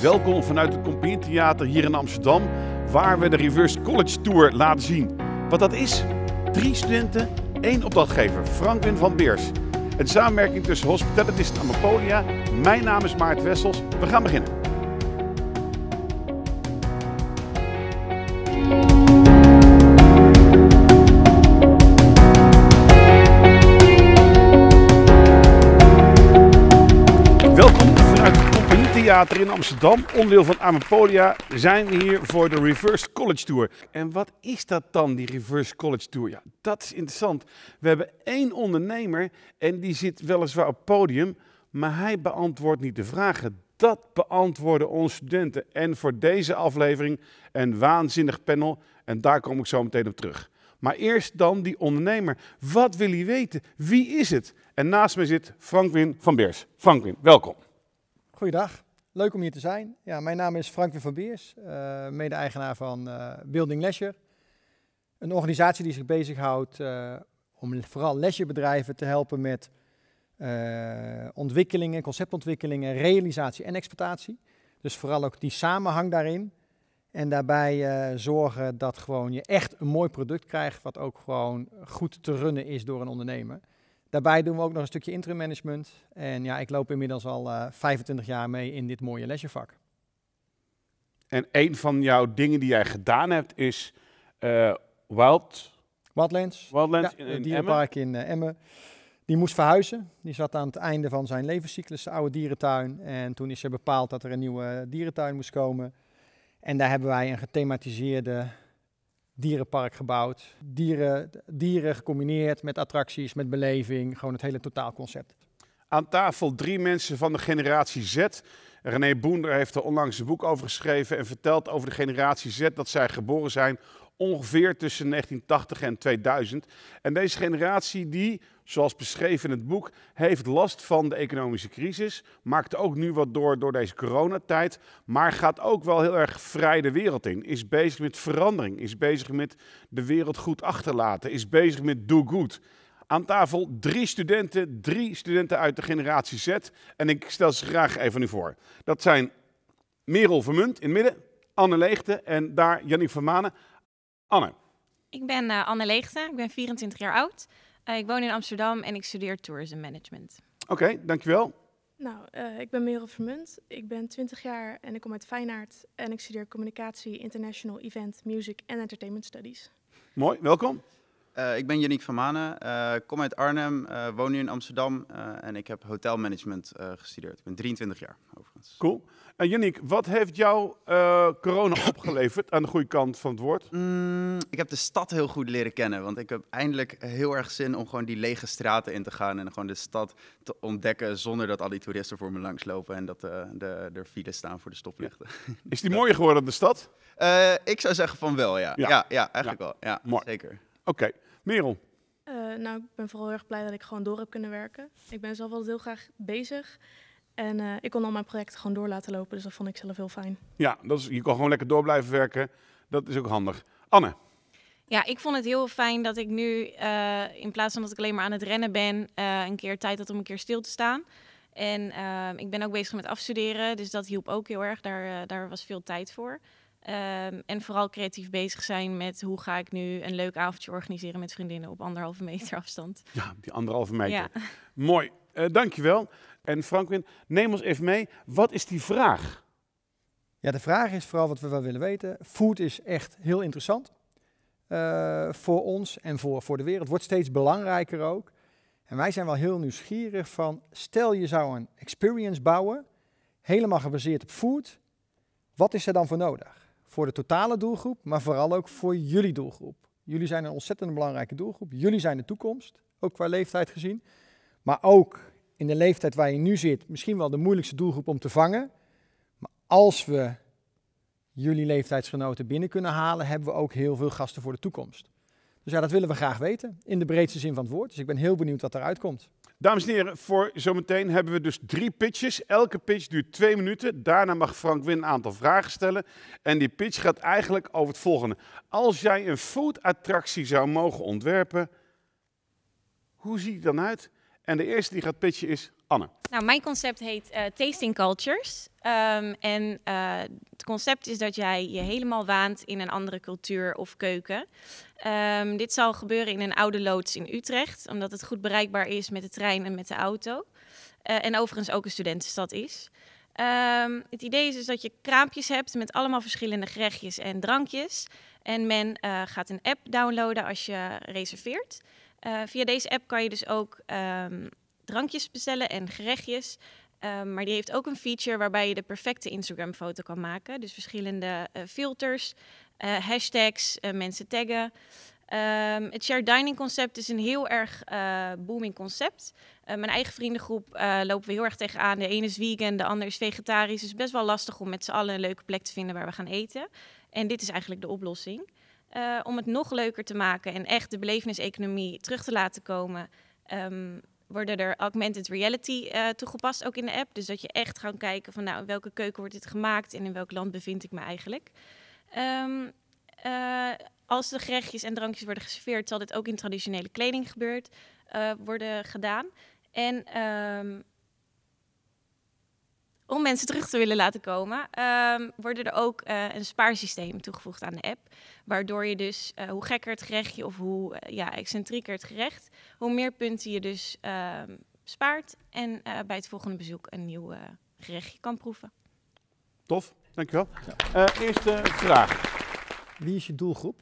Welkom vanuit het Compagnie Theater hier in Amsterdam, waar we de Reverse College Tour laten zien. Wat dat is? Drie studenten, één opdrachtgever, Frankwin van Beers. Een samenwerking tussen Hospitality en Amapolia. Mijn naam is Maart Wessels. We gaan beginnen. Theater in Amsterdam, onderdeel van Amapolia, zijn we hier voor de Reverse College Tour. En wat is dat dan, die Reverse College Tour? Ja, dat is interessant. We hebben één ondernemer en die zit weliswaar op podium, maar hij beantwoordt niet de vragen. Dat beantwoorden onze studenten. En voor deze aflevering een waanzinnig panel en daar kom ik zo meteen op terug. Maar eerst dan die ondernemer. Wat wil hij weten? Wie is het? En naast mij zit Frankwin van Beers. Frankwin, welkom. Goeiedag. Leuk om hier te zijn. Ja, mijn naam is Frank van Beers, eh, mede-eigenaar van eh, Building Leisure. Een organisatie die zich bezighoudt uh, om vooral leisurebedrijven te helpen met ontwikkelingen, conceptontwikkelingen, realisatie en exploitatie. Dus vooral ook die samenhang daarin. En daarbij zorgen dat gewoon je echt een mooi product krijgt wat ook gewoon goed te runnen is door een ondernemer. Daarbij doen we ook nog een stukje interim management. En ja, ik loop inmiddels al 25 eh, jaar mee in dit mooie lesjevak. En een van jouw dingen die jij gedaan hebt is eh, Wild... Wildlands. Wildlands in, in het dierenpark in eh, Emmen. Die moest verhuizen. Die zat aan het einde van zijn levenscyclus, de oude dierentuin. En toen is er bepaald dat er een nieuwe dierentuin moest komen. En daar hebben wij een gethematiseerde dierenpark gebouwd. Dieren, dieren gecombineerd met attracties, met beleving. Gewoon het hele totaalconcept. Aan tafel drie mensen van de generatie Z. René Boender heeft er onlangs een boek over geschreven en vertelt over de generatie Z dat zij geboren zijn ongeveer tussen 1980 en 2000. En deze generatie die zoals beschreven in het boek, heeft last van de economische crisis. Maakt ook nu wat door door deze coronatijd. Maar gaat ook wel heel erg vrij de wereld in. Is bezig met verandering. Is bezig met de wereld goed achterlaten. Is bezig met do good. Aan tafel drie studenten, drie studenten uit de generatie Z. En ik stel ze graag even nu voor. Dat zijn Merel Vermunt in het midden, Anne Leegte en daar Jannik van Manen. Anne. Ik ben eh, Anne Leegte, ik ben 24 jaar oud. Eh, ik woon in Amsterdam en ik studeer Tourism Management. Oké, dankjewel. Nou, eh, ik ben Merel Vermunt. Ik ben 20 jaar en ik kom uit Fijnaard. En ik studeer Communicatie, International Event, Music en Entertainment Studies. Mooi, welkom. Eh, ik ben Yannick van Manen, eh, kom uit Arnhem, eh, woon nu in Amsterdam en ik heb hotelmanagement gestudeerd. Ik ben 23 jaar overigens. Cool. En Yannick, wat heeft jouw corona opgeleverd aan de goede kant van het woord? Mm, ik heb de stad heel goed leren kennen, want ik heb eindelijk heel erg zin om gewoon die lege straten in te gaan en gewoon de stad te ontdekken zonder dat al die toeristen voor me langslopen en dat de, er files staan voor de stoplichten. Is die mooier geworden, de stad? ik zou zeggen van wel, ja. Ja, ja, eigenlijk wel. Ja, Mooi. zeker. Oké. Merel? Eh, nou, ik ben vooral heel erg blij dat ik gewoon door heb kunnen werken. Ik ben zelf altijd heel graag bezig. En eh, ik kon al mijn projecten gewoon door laten lopen. Dus dat vond ik zelf heel fijn. Ja, dat is, je kan gewoon lekker door blijven werken. Dat is ook handig. Anne? Ja, ik vond het heel fijn dat ik nu, eh, in plaats van dat ik alleen maar aan het rennen ben, een keer tijd had om een keer stil te staan. En ik ben ook bezig met afstuderen, dus dat hielp ook heel erg. Daar, daar was veel tijd voor. Ehm, en vooral creatief bezig zijn met hoe ga ik nu een leuk avondje organiseren met vriendinnen op anderhalve meter afstand. Ja, die anderhalve meter. Ja. Mooi, uh, dankjewel. En Frankwin, neem ons even mee. Wat is die vraag? Ja, de vraag is vooral wat we wel willen weten. Food is echt heel interessant eh, voor ons en voor, voor de wereld. Wordt steeds belangrijker ook. En wij zijn wel heel nieuwsgierig van, stel je zou een experience bouwen, helemaal gebaseerd op food. Wat is er dan voor nodig? voor de totale doelgroep, maar vooral ook voor jullie doelgroep. Jullie zijn een ontzettend belangrijke doelgroep. Jullie zijn de toekomst, ook qua leeftijd gezien. Maar ook in de leeftijd waar je nu zit, misschien wel de moeilijkste doelgroep om te vangen. Maar als we jullie leeftijdsgenoten binnen kunnen halen, hebben we ook heel veel gasten voor de toekomst. Dus ja, dat willen we graag weten, in de breedste zin van het woord. Dus ik ben heel benieuwd wat eruit komt. Dames en heren, voor zometeen hebben we dus drie pitches. Elke pitch duurt twee minuten. Daarna mag Frank Win een aantal vragen stellen. En die pitch gaat eigenlijk over het volgende. Als jij een foodattractie zou mogen ontwerpen, hoe ziet die dan uit? En de eerste die gaat pitchen is Anne. Nou, mijn concept heet eh, Tasting Cultures. Ehm, en eh, het concept is dat jij je helemaal waant in een andere cultuur of keuken. Ehm, dit zal gebeuren in een oude loods in Utrecht, omdat het goed bereikbaar is met de trein en met de auto. Eh, en overigens ook een studentenstad is. Ehm, het idee is dus dat je kraampjes hebt met allemaal verschillende gerechtjes en drankjes. En men gaat een app downloaden als je reserveert. via deze app kan je dus ook drankjes bestellen en gerechtjes. Ehm, maar die heeft ook een feature waarbij je de perfecte Instagram-foto kan maken. Dus verschillende eh, filters, eh, hashtags, eh, mensen taggen. Ehm, het shared dining concept is een heel erg booming concept. mijn eigen vriendengroep lopen we heel erg tegenaan. De ene is vegan, de ander is vegetarisch. Het is dus best wel lastig om met z'n allen een leuke plek te vinden waar we gaan eten. En dit is eigenlijk de oplossing. om het nog leuker te maken en echt de beleveniseconomie terug te laten komen. Ehm, worden er augmented reality eh, toegepast, ook in de app. Dus dat je echt gaat kijken van nou, in welke keuken wordt dit gemaakt en in welk land bevind ik me eigenlijk. Ehm, eh, als de gerechtjes en drankjes worden geserveerd, zal dit ook in traditionele kleding gebeurd eh, worden gedaan. En ehm, om mensen terug te willen laten komen, um, worden er ook een spaarsysteem toegevoegd aan de app. Waardoor je dus, eh, hoe gekker het gerechtje of hoe eh, ja, excentrieker het gerecht, hoe meer punten je dus ehm, spaart en eh, bij het volgende bezoek een nieuw gerechtje kan proeven. Tof, dankjewel. Ja. eerste vraag. Wie is je doelgroep?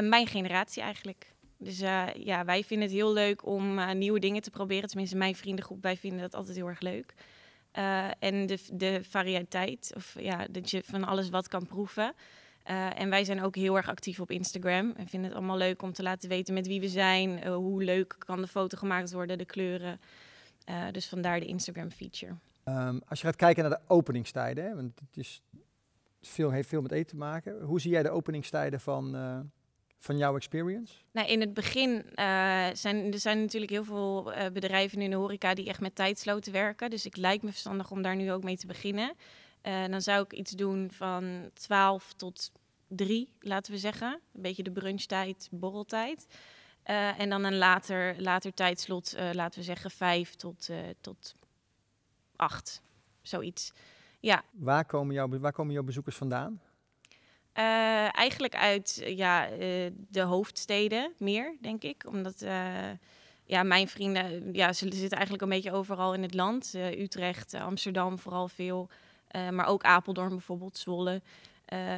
mijn generatie eigenlijk. Dus ja, wij vinden het heel leuk om nieuwe dingen te proberen. Tenminste, mijn vriendengroep, wij vinden dat altijd heel erg leuk. en de, de variëteit, of ja, dat je van alles wat kan proeven. Eh, en wij zijn ook heel erg actief op Instagram. En vinden het allemaal leuk om te laten weten met wie we zijn. Eh, hoe leuk kan de foto gemaakt worden, de kleuren. Eh, dus vandaar de Instagram feature. Ehm, als je gaat kijken naar de openingstijden, hè, want het is veel, heeft veel met eten te maken. Hoe zie jij de openingstijden van, van jouw experience? Nou, in het begin zijn er zijn natuurlijk heel veel uh, bedrijven in de horeca die echt met tijdsloten werken. Dus ik lijkt me verstandig om daar nu ook mee te beginnen. dan zou ik iets doen van 12 tot drie, laten we zeggen. Een beetje de brunchtijd, borreltijd. Eh, en dan een later, later tijdslot, eh, laten we zeggen vijf tot, eh, tot acht, zoiets. Ja. Waar, komen jouw, waar komen jouw bezoekers vandaan? eigenlijk uit ja, de hoofdsteden meer, denk ik. Omdat ja, mijn vrienden, ja, ze zitten eigenlijk een beetje overal in het land. Utrecht, Amsterdam vooral veel. maar ook Apeldoorn bijvoorbeeld, Zwolle.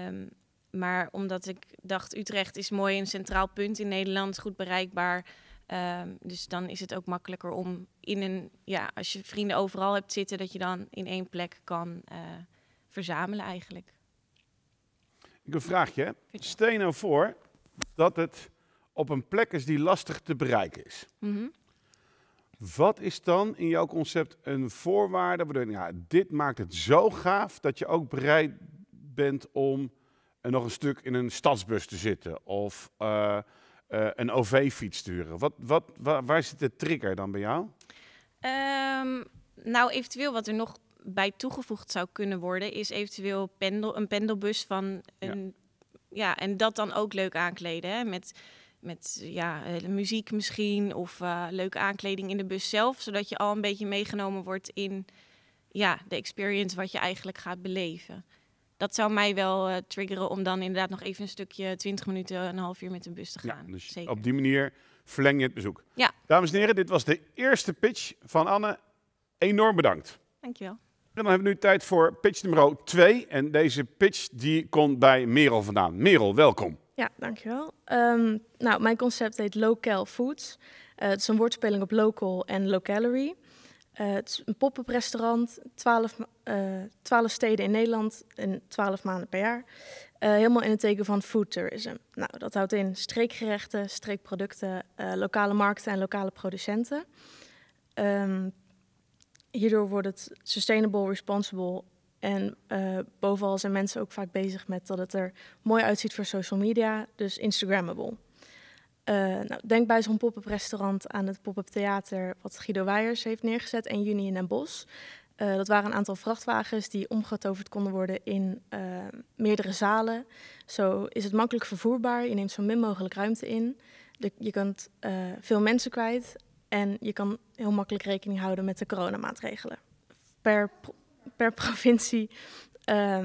Um, maar omdat ik dacht, Utrecht is mooi een centraal punt in Nederland, goed bereikbaar. Ehm, dus dan is het ook makkelijker om in een, ja, als je vrienden overal hebt zitten, dat je dan in één plek kan eh, verzamelen eigenlijk. Ik een vraagje. Stel je nou voor dat het op een plek is die lastig te bereiken is. Mhm. Wat is dan in jouw concept een voorwaarde waardoor Ja, dit maakt het zo gaaf dat je ook bereid bent om en nog een stuk in een stadsbus te zitten of eh, eh, een OV-fiets sturen. Wat, wat, waar, zit de trigger dan bij jou? Ehm, nou, eventueel wat er nog bij toegevoegd zou kunnen worden, is eventueel pendel, een pendelbus van een. Ja. en dat dan ook leuk aankleden. Hè? Met, met ja, muziek misschien of eh, leuke aankleding in de bus zelf, zodat je al een beetje meegenomen wordt in ja, de experience wat je eigenlijk gaat beleven dat zou mij wel eh, triggeren om dan inderdaad nog even een stukje 20 minuten, een half uur met een bus te gaan. dus op die manier verleng je het bezoek. Ja. Dames en heren, dit was de eerste pitch van Anne. Enorm bedankt. Dankjewel. En dan hebben we nu tijd voor pitch nummer 2. En deze pitch die komt bij Merel vandaan. Merel, welkom. Ja, dankjewel. Um, nou, mijn concept heet Local Foods. Eh, het is een woordspeling op local en low calorie. Eh, het is een pop-up-restaurant, 12, 12 eh, steden in Nederland en 12 maanden per jaar. Eh, helemaal in het teken van food tourism. Nou, dat houdt in streekgerechten, streekproducten, lokale markten en lokale producenten. Ehm, hierdoor wordt het sustainable, responsible en bovenal zijn mensen ook vaak bezig met dat het er mooi uitziet voor social media, dus Instagrammable. Eh, nou, denk bij zo'n pop-up restaurant aan het pop-up theater wat Guido Weijers heeft neergezet in juni in Den Bosch. Eh, dat waren een aantal vrachtwagens die omgetoverd konden worden in eh, meerdere zalen. Zo is het makkelijk vervoerbaar, je neemt zo min mogelijk ruimte in. je kunt veel mensen kwijt en je kan heel makkelijk rekening houden met de coronamaatregelen. Per, per provincie,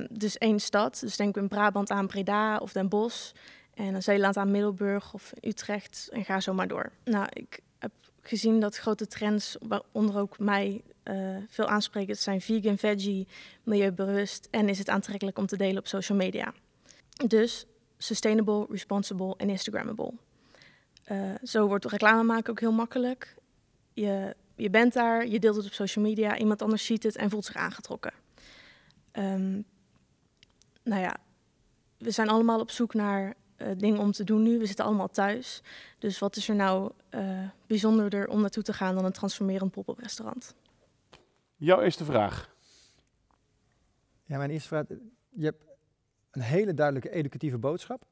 dus één stad. Dus denk in Brabant aan Breda of Den Bosch. En dan zei je laat aan Middelburg of Utrecht en ga zo maar door. Nou, ik heb gezien dat grote trends, waaronder ook mij, eh, veel aansprekend zijn vegan, veggie, milieubewust en is het aantrekkelijk om te delen op social media. Dus sustainable, responsible en Instagrammable. Eh, zo wordt reclame maken ook heel makkelijk. Je, je bent daar, je deelt het op social media, iemand anders ziet het en voelt zich aangetrokken. Ehm, nou ja, we zijn allemaal op zoek naar eh, ding om te doen nu. We zitten allemaal thuis. Dus wat is er nou bijzonder eh, bijzonderder om naartoe te gaan dan een transformerend pop-up restaurant? Jouw eerste vraag. Ja, mijn eerste vraag. Je hebt een hele duidelijke educatieve boodschap.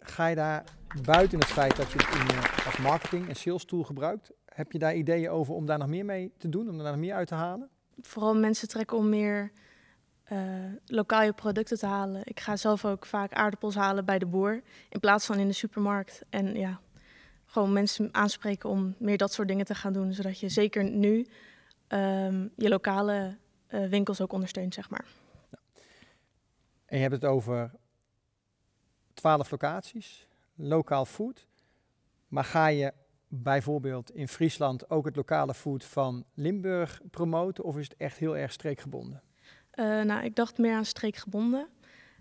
Ga je daar buiten het feit dat je in, eh, als marketing en sales tool gebruikt, heb je daar ideeën over om daar nog meer mee te doen, om daar nog meer uit te halen? Vooral mensen trekken om meer uh, lokaal je producten te halen. Ik ga zelf ook vaak aardappels halen bij de boer in plaats van in de supermarkt. En ja, gewoon mensen aanspreken om meer dat soort dingen te gaan doen, zodat je zeker nu ehm, je lokale eh, winkels ook ondersteunt, zeg maar. En je hebt het over 12 locaties, lokaal food. Maar ga je bijvoorbeeld in Friesland ook het lokale food van Limburg promoten of is het echt heel erg streekgebonden? Eh, nou, ik dacht meer aan streekgebonden.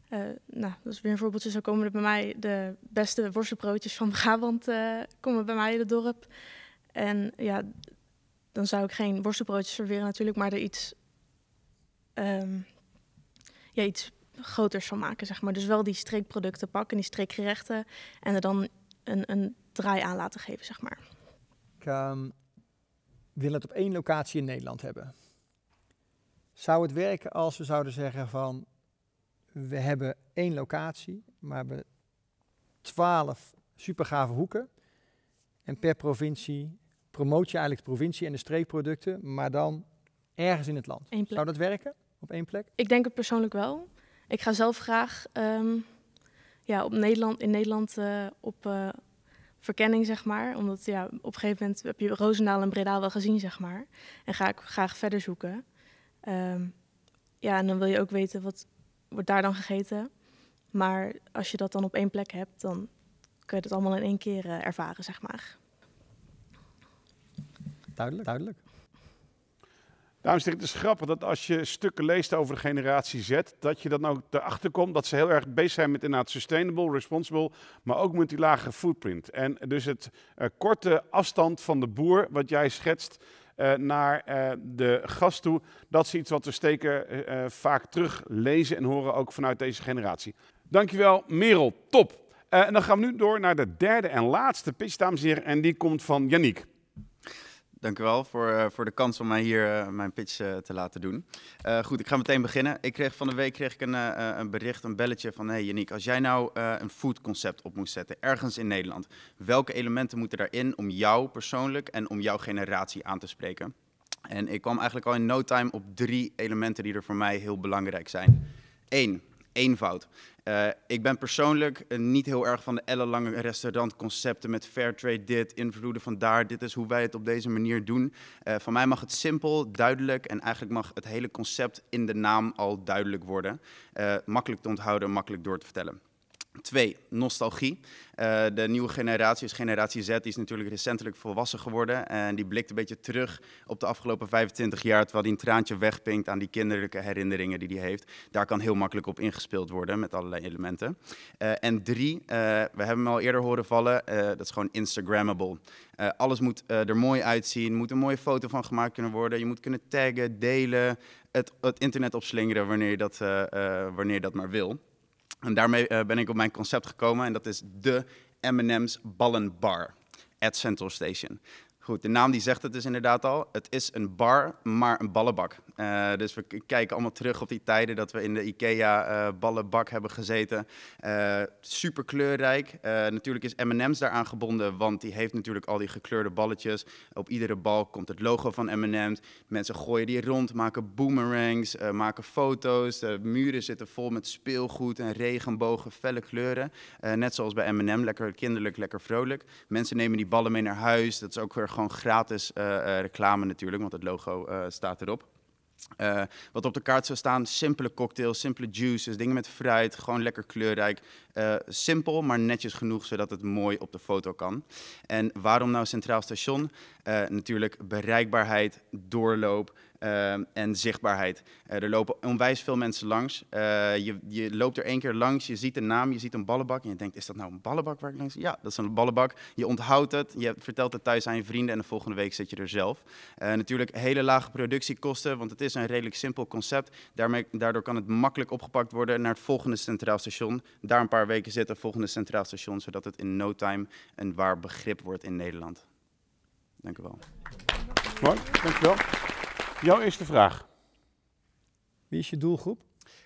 Eh, nou, dat is weer een voorbeeldje. Zo komen er bij mij de beste worstenbroodjes van Brabant eh, komen bij mij in het dorp. En ja, dan zou ik geen worstenbroodjes serveren natuurlijk, maar er iets, um, ja, iets groters van maken, zeg maar. Dus wel die streekproducten pakken, die streekgerechten, en er dan een, een draai aan laten geven, zeg maar. Ik ehm, wil het op één locatie in Nederland hebben. Zou het werken als we zouden zeggen van we hebben één locatie, maar we twaalf supergave hoeken. En per provincie promoot je eigenlijk de provincie en de streekproducten, maar dan ergens in het land. Zou dat werken op één plek? Ik denk het persoonlijk wel. Ik ga zelf graag ehm, ja, op Nederland, in Nederland eh, op eh, verkenning, zeg maar. Omdat ja, op een gegeven moment heb je Roosendaal en Breda wel gezien, zeg maar. En ga ik graag verder zoeken. Ehm, ja, en dan wil je ook weten wat wordt daar dan gegeten. Maar als je dat dan op één plek hebt, dan kun je dat allemaal in één keer eh, ervaren, zeg maar. Duidelijk, duidelijk. Dames en heren, het is grappig dat als je stukken leest over de generatie Z, dat je dan ook erachter komt dat ze heel erg bezig zijn met inderdaad sustainable, responsible, maar ook met die lage footprint. En dus het eh, korte afstand van de boer, wat jij schetst, eh, naar eh, de gast toe. Dat is iets wat we steken eh, vaak terug lezen en horen ook vanuit deze generatie. Dankjewel Merel, top. en dan gaan we nu door naar de derde en laatste pitch, dames en heren. En die komt van Yannick. Dank u wel voor, eh, voor de kans om mij hier eh, mijn pitch eh, te laten doen. goed, ik ga meteen beginnen. Ik kreeg van de week kreeg ik een, een bericht, een belletje van... Hey Yannick, als jij nou een concept op moest zetten, ergens in Nederland... welke elementen moeten daarin om jou persoonlijk en om jouw generatie aan te spreken? En ik kwam eigenlijk al in no time op drie elementen die er voor mij heel belangrijk zijn. Eén, eenvoud. Eh, ik ben persoonlijk eh, niet heel erg van de ellenlange restaurantconcepten met fairtrade dit, invloeden van daar, dit is hoe wij het op deze manier doen. Uh, van mij mag het simpel, duidelijk en eigenlijk mag het hele concept in de naam al duidelijk worden. makkelijk te onthouden, makkelijk door te vertellen. Twee, nostalgie. Eh, de nieuwe generatie, dus generatie Z, die is natuurlijk recentelijk volwassen geworden. En die blikt een beetje terug op de afgelopen 25 jaar, terwijl die een traantje wegpinkt aan die kinderlijke herinneringen die hij heeft. Daar kan heel makkelijk op ingespeeld worden met allerlei elementen. Eh, en drie, eh, we hebben hem al eerder horen vallen, dat is gewoon Instagrammable. alles moet er mooi uitzien, moet een mooie foto van gemaakt kunnen worden. Je moet kunnen taggen, delen, het, het internet opslingeren wanneer je dat, wanneer dat maar wil. En daarmee eh, ben ik op mijn concept gekomen en dat is de M&M's Ballenbar at Central Station. Goed, de naam die zegt het dus inderdaad al. Het is een bar, maar een ballenbak. Eh, dus we kijken allemaal terug op die tijden dat we in de IKEA eh, ballenbak hebben gezeten. Eh, super kleurrijk. natuurlijk is M&M's daaraan gebonden, want die heeft natuurlijk al die gekleurde balletjes. Op iedere bal komt het logo van M&M's. Mensen gooien die rond, maken boomerangs, maken foto's. De muren zitten vol met speelgoed en regenbogen, felle kleuren. net zoals bij M&M, lekker kinderlijk, lekker vrolijk. Mensen nemen die ballen mee naar huis. Dat is ook heel erg gewoon gratis eh, eh, reclame natuurlijk, want het logo eh, staat erop. wat op de kaart zou staan, simpele cocktails, simpele juices, dingen met fruit, gewoon lekker kleurrijk. simpel, maar netjes genoeg zodat het mooi op de foto kan. En waarom nou Centraal Station? natuurlijk bereikbaarheid, doorloop, Ehm, en zichtbaarheid. Eh, er lopen onwijs veel mensen langs. Eh, je, je loopt er één keer langs, je ziet een naam, je ziet een ballenbak en je denkt, is dat nou een ballenbak waar ik langs? Ja, dat is een ballenbak. Je onthoudt het, je vertelt het thuis aan je vrienden en de volgende week zit je er zelf. Eh, natuurlijk hele lage productiekosten, want het is een redelijk simpel concept. Daarmee, daardoor kan het makkelijk opgepakt worden naar het volgende centraal station. Daar een paar weken zitten, volgende centraal station, zodat het in no time een waar begrip wordt in Nederland. Dank u wel. Mooi, dank u wel. Jouw eerste vraag. Wie is je doelgroep?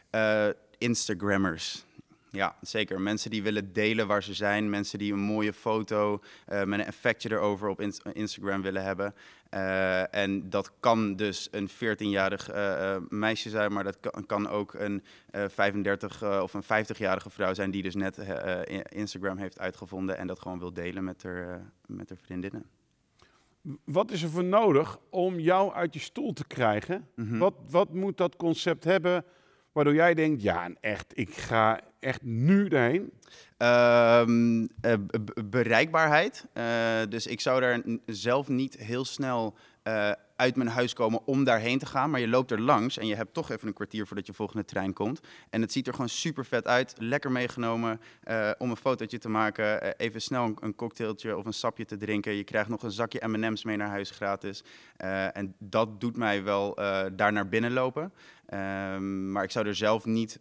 Eh, Instagrammers. Ja, zeker. Mensen die willen delen waar ze zijn. Mensen die een mooie foto eh, met een effectje erover op Instagram willen hebben. Eh, en dat kan dus een 14-jarig meisje zijn, maar dat kan, kan ook een 35 of een 50-jarige vrouw zijn die dus net Instagram heeft uitgevonden en dat gewoon wil delen met haar, met haar vriendinnen wat is er voor nodig om jou uit je stoel te krijgen? Mhm. wat, wat moet dat concept hebben waardoor jij denkt, ja, echt, ik ga echt nu daarheen? Ehm, eh, bereikbaarheid. Eh, dus ik zou daar zelf niet heel snel eh, uit mijn huis komen om daarheen te gaan. Maar je loopt er langs en je hebt toch even een kwartier voordat je volgende trein komt. En het ziet er gewoon super vet uit. Lekker meegenomen eh, om een fotootje te maken. Eh, even snel een, cocktailtje of een sapje te drinken. Je krijgt nog een zakje MM's mee naar huis gratis. Eh, en dat doet mij wel daar naar binnen lopen. Ehm, maar ik zou er zelf niet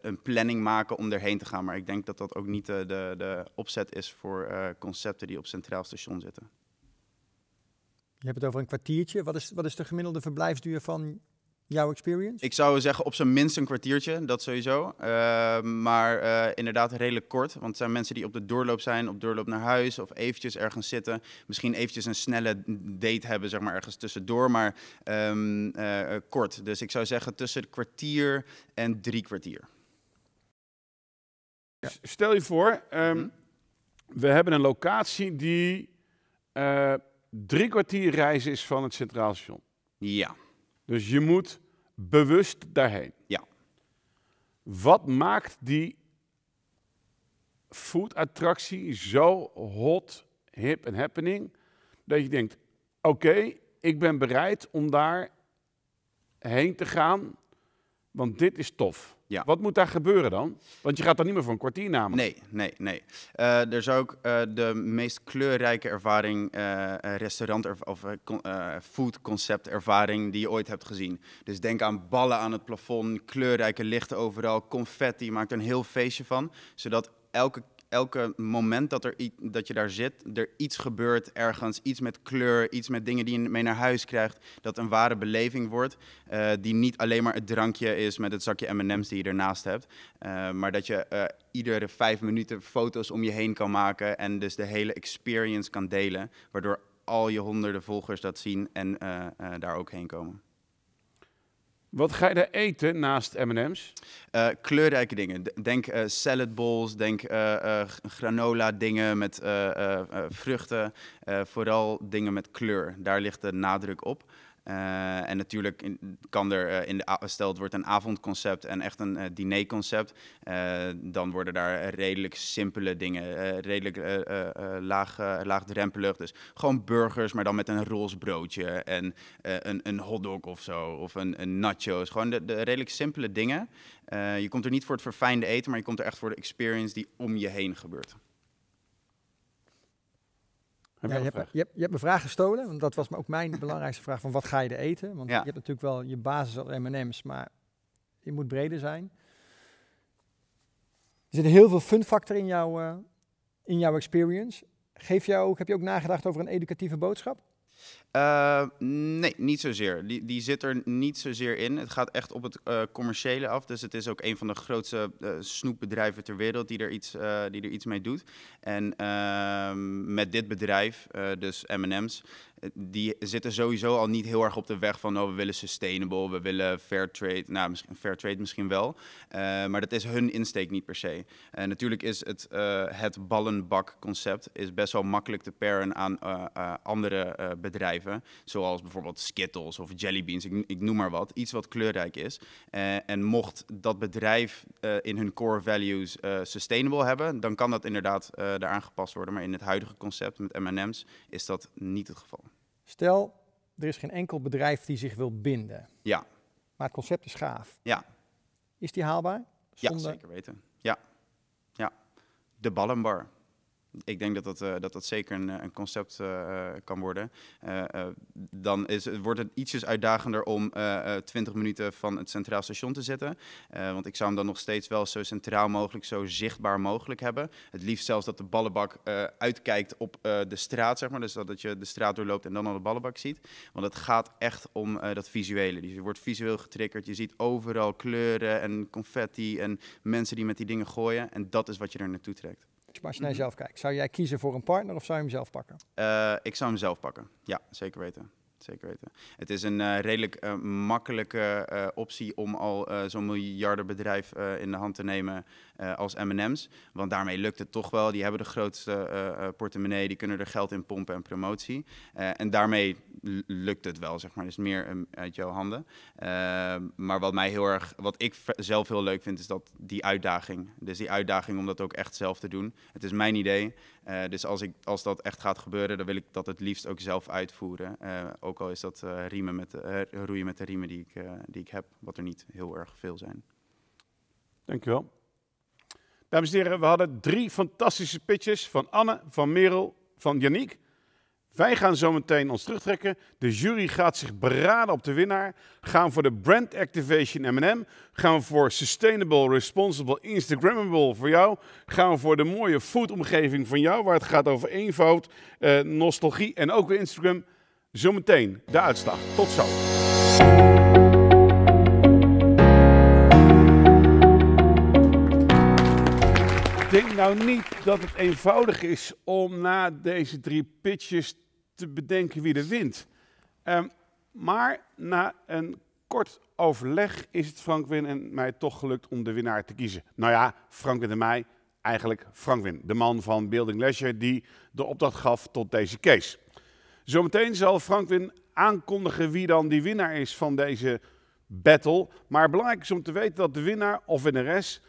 een planning maken om erheen te gaan. Maar ik denk dat dat ook niet de, de, de opzet is voor concepten die op Centraal Station zitten. Je hebt het over een kwartiertje. Wat is, wat is de gemiddelde verblijfsduur van jouw experience? Ik zou zeggen op zijn minst een kwartiertje, dat sowieso. Ehm, maar eh, inderdaad redelijk kort, want het zijn mensen die op de doorloop zijn, op doorloop naar huis of eventjes ergens zitten. Misschien eventjes een snelle date hebben, zeg maar, ergens tussendoor, maar ehm, eh, eh, kort. Dus ik zou zeggen tussen het kwartier en drie kwartier. Stel je voor, ehm, mhm. we hebben een locatie die drie kwartier reizen is van het Centraal Station. Ja. Dus je moet bewust daarheen. Ja. Wat maakt die foodattractie zo hot, hip en happening dat je denkt: oké, ik ben bereid om daar heen te gaan, want dit is tof. Ja. Wat moet daar gebeuren dan? Want je gaat dan niet meer voor een kwartier namen. Nee, nee, nee. Eh, er zou ook eh, de meest kleurrijke ervaring, eh, restaurant of food concept ervaring die je ooit hebt gezien. Dus denk aan ballen aan het plafond, kleurrijke lichten overal, confetti, maakt er een heel feestje van. Zodat elke elke moment dat, er, dat je daar zit, er iets gebeurt ergens. Iets met kleur, iets met dingen die je mee naar huis krijgt. Dat een ware beleving wordt. Eh, die niet alleen maar het drankje is met het zakje MM's die je ernaast hebt. Eh, maar dat je eh, iedere vijf minuten foto's om je heen kan maken. En dus de hele experience kan delen. Waardoor al je honderden volgers dat zien en daar ook heen komen. Wat ga je daar eten naast M&M's? Uh, kleurrijke dingen. Denk uh, salad bowls, denk eh, granola dingen met vruchten. vooral dingen met kleur. Daar ligt de nadruk op. Eh, en natuurlijk kan er, eh, in de, stel wordt een avondconcept en echt een eh, dinerconcept, dan worden daar redelijk simpele dingen, redelijk laag, laagdrempelig. Dus gewoon burgers, maar dan met een roze broodje en een, een hotdog of zo, of een, een nachos. Gewoon de, de redelijk simpele dingen. je komt er niet voor het verfijnde eten, maar je komt er echt voor de experience die om je heen gebeurt ja, je, hebt, je, hebt, je, hebt, vraag gestolen, want dat was ook mijn belangrijkste vraag van wat ga je er eten? Want je hebt natuurlijk wel je basis als M&M's, maar je moet breder zijn. Er zit heel veel fun factor in, jouw eh, in jouw experience. Geef jou heb je ook nagedacht over een educatieve boodschap? Eh, nee, niet zozeer. Die, die zit er niet zozeer in. Het gaat echt op het eh, commerciële af. Dus het is ook een van de grootste eh, snoepbedrijven ter wereld die er iets, die er iets mee doet. En ehm, met dit bedrijf, dus MM's, die zitten sowieso al niet heel erg op de weg van oh, we willen sustainable, we willen fair trade. Nou, misschien, fair trade misschien wel. Eh, maar dat is hun insteek niet per se. En eh, natuurlijk is het, uh, het ballenbak concept is best wel makkelijk te paren aan andere bedrijven. Zoals bijvoorbeeld Skittles of Jellybeans, ik, ik noem maar wat. Iets wat kleurrijk is. en mocht dat bedrijf in hun core values sustainable hebben, dan kan dat inderdaad daaraan gepast worden. Maar in het huidige concept met MM's is dat niet het geval. Stel, er is geen enkel bedrijf die zich wil binden. Ja. Maar het concept is gaaf. Ja. Is die haalbaar? Zonder... Ja, zeker weten. Ja. ja. De ballenbar ik denk dat dat, eh, dat, dat zeker een, eh, een concept eh, kan worden. dan is, wordt het ietsjes uitdagender om 20 minuten van het centraal station te zitten, want ik zou hem dan nog steeds wel zo centraal mogelijk, zo zichtbaar mogelijk hebben. Het liefst zelfs dat de ballenbak uitkijkt op de straat, zeg maar. Dus dat, je de straat doorloopt en dan al de ballenbak ziet. Want het gaat echt om dat visuele. Dus je wordt visueel getriggerd. Je ziet overal kleuren en confetti en mensen die met die dingen gooien. En dat is wat je er naartoe trekt. Maar als je mhm. naar jezelf kijkt, zou jij kiezen voor een partner of zou je hem zelf pakken? Eh, ik zou hem zelf pakken. Ja, zeker weten. Zeker weten. Het is een eh, redelijk eh, makkelijke optie om al zo'n miljardenbedrijf in de hand te nemen. Eh, als MM's. Want daarmee lukt het toch wel. Die hebben de grootste eh, eh, portemonnee, die kunnen er geld in pompen en promotie. en daarmee lukt het wel, zeg maar. Dus meer ehm, uit jouw handen. maar wat mij heel erg, wat ik zelf heel leuk vind, is dat die uitdaging. Dus die uitdaging om dat ook echt zelf te doen. Het is mijn idee. dus als, ik, als dat echt gaat gebeuren, dan wil ik dat het liefst ook zelf uitvoeren. ook al is dat riemen met de, roeien met de riemen die ik, die ik heb, wat er niet heel erg veel zijn. Dankjewel. Dames en heren, we hadden drie fantastische pitches van Anne, van Merel, van Yannick. Wij gaan zo meteen ons terugtrekken. De jury gaat zich beraden op de winnaar. Gaan voor de Brand Activation M&M. Gaan we voor Sustainable, Responsible, Instagrammable voor jou. Gaan we voor de mooie foodomgeving van jou, waar het gaat over eenvoud, eh, nostalgie en ook weer Instagram. Zometeen de uitslag. Tot zo. denk nou niet dat het eenvoudig is om na deze drie pitches te bedenken wie er wint. Ehm, maar na een kort overleg is het Frankwin en mij toch gelukt om de winnaar te kiezen. Nou ja, Frankwin en mij, eigenlijk Frankwin, de man van Building Leisure die de opdracht gaf tot deze case. Zometeen zal Frankwin aankondigen wie dan die winnaar is van deze battle. Maar belangrijk is om te weten dat de winnaar of winnares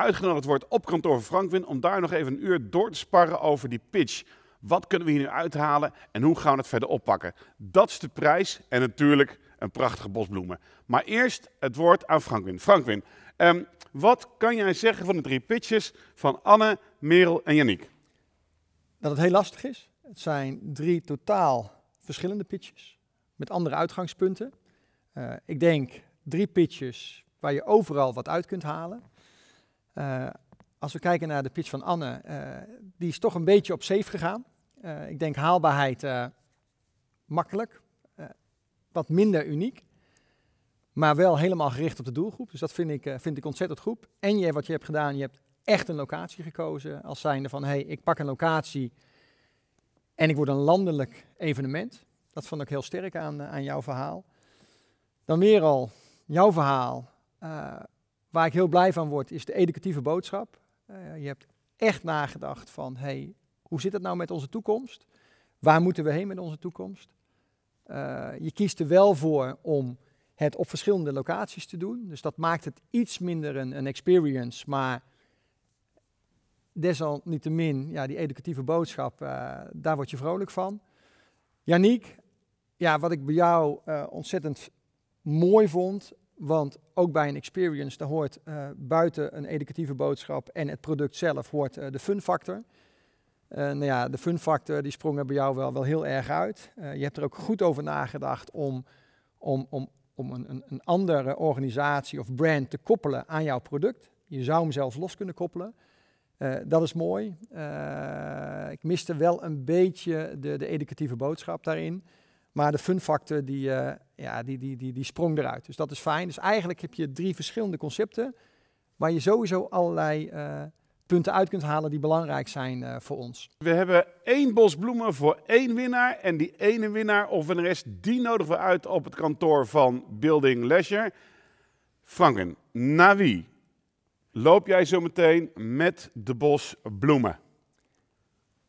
uitgenodigd wordt op kantoor van Frankwin om daar nog even een uur door te sparren over die pitch. Wat kunnen we hier nu uithalen en hoe gaan we het verder oppakken? Dat is de prijs en natuurlijk een prachtige bosbloemen. Maar eerst het woord aan Frankwin. Frankwin, ehm, wat kan jij zeggen van de drie pitches van Anne, Merel en Yannick? Dat het heel lastig is. Het zijn drie totaal verschillende pitches met andere uitgangspunten. Eh, ik denk drie pitches waar je overal wat uit kunt halen. Eh, als we kijken naar de pitch van Anne, eh, die is toch een beetje op safe gegaan. Eh, ik denk haalbaarheid makkelijk, wat minder uniek, maar wel helemaal gericht op de doelgroep. Dus dat vind ik, vind ik ontzettend goed. En je, wat je hebt gedaan, je hebt echt een locatie gekozen als zijnde van, hey, ik pak een locatie en ik word een landelijk evenement. Dat vond ik heel sterk aan, aan jouw verhaal. Dan weer al, jouw verhaal waar ik heel blij van word, is de educatieve boodschap. Eh, je hebt echt nagedacht van, hey, hoe zit het nou met onze toekomst? Waar moeten we heen met onze toekomst? Eh, je kiest er wel voor om het op verschillende locaties te doen. Dus dat maakt het iets minder een, een experience, maar desalniettemin, ja, die educatieve boodschap, eh, daar word je vrolijk van. Janiek, ja, wat ik bij jou ontzettend mooi vond, want ook bij een experience, daar hoort eh, buiten een educatieve boodschap en het product zelf, hoort eh, de fun factor. Eh, nou ja, de fun factor die sprong bij jou wel, wel heel erg uit. je hebt er ook goed over nagedacht om, om, om, om een, een andere organisatie of brand te koppelen aan jouw product. Je zou hem zelfs los kunnen koppelen. dat is mooi. ik miste wel een beetje de, de educatieve boodschap daarin. Maar de fun factor die, eh, ja, die, die, die, die sprong eruit. Dus dat is fijn. Dus eigenlijk heb je drie verschillende concepten waar je sowieso allerlei eh, punten uit kunt halen die belangrijk zijn eh, voor ons. We hebben één bos bloemen voor één winnaar. En die ene winnaar of een rest, die nodigen we uit op het kantoor van Building Leisure. Franken, naar wie loop jij zo meteen met de bos bloemen?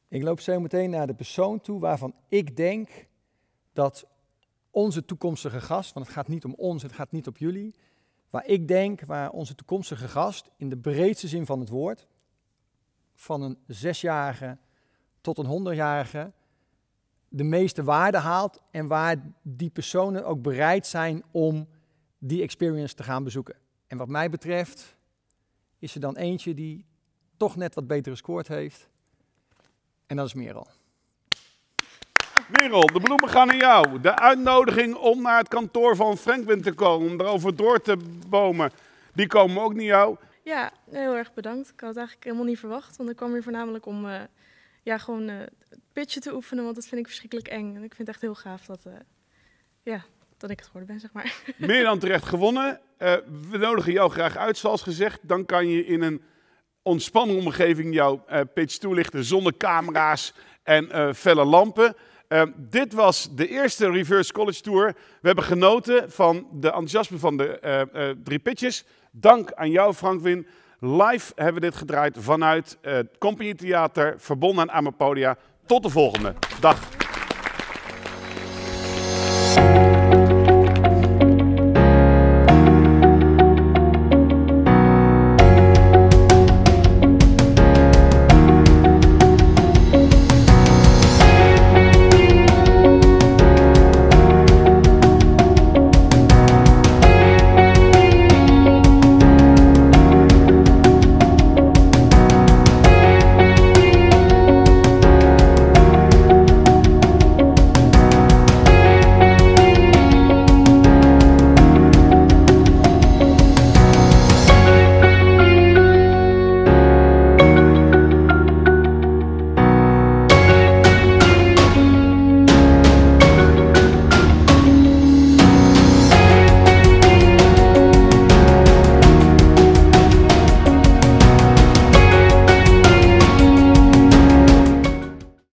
Ik loop zo meteen naar de persoon toe waarvan ik denk dat onze toekomstige gast, want het gaat niet om ons, het gaat niet op jullie, waar ik denk, waar onze toekomstige gast in de breedste zin van het woord, van een zesjarige tot een honderdjarige, de meeste waarde haalt en waar die personen ook bereid zijn om die experience te gaan bezoeken. En wat mij betreft is er dan eentje die toch net wat betere scoort heeft. En dat is Merel. Merel, de bloemen gaan naar jou. De uitnodiging om naar het kantoor van Frankwind te komen, om daarover door te bomen, die komen ook naar jou. Ja, heel erg bedankt. Ik had het eigenlijk helemaal niet verwacht, want ik kwam hier voornamelijk om uh, ja, gewoon eh, pitchen te oefenen, want dat vind ik verschrikkelijk eng. En ik vind het echt heel gaaf dat, eh, ja, dat ik het geworden ben, zeg maar. Meer dan terecht gewonnen. we nodigen jou graag uit, zoals gezegd. Dan kan je in een ontspannen omgeving jouw pitch toelichten zonder camera's en felle lampen. Ehm, dit was de eerste Reverse College Tour. We hebben genoten van de enthousiasme van de eh, eh, drie pitches. Dank aan jou, Frankwin. Live hebben we dit gedraaid vanuit het Company Theater, verbonden aan Amapodia. Tot de volgende. Dag.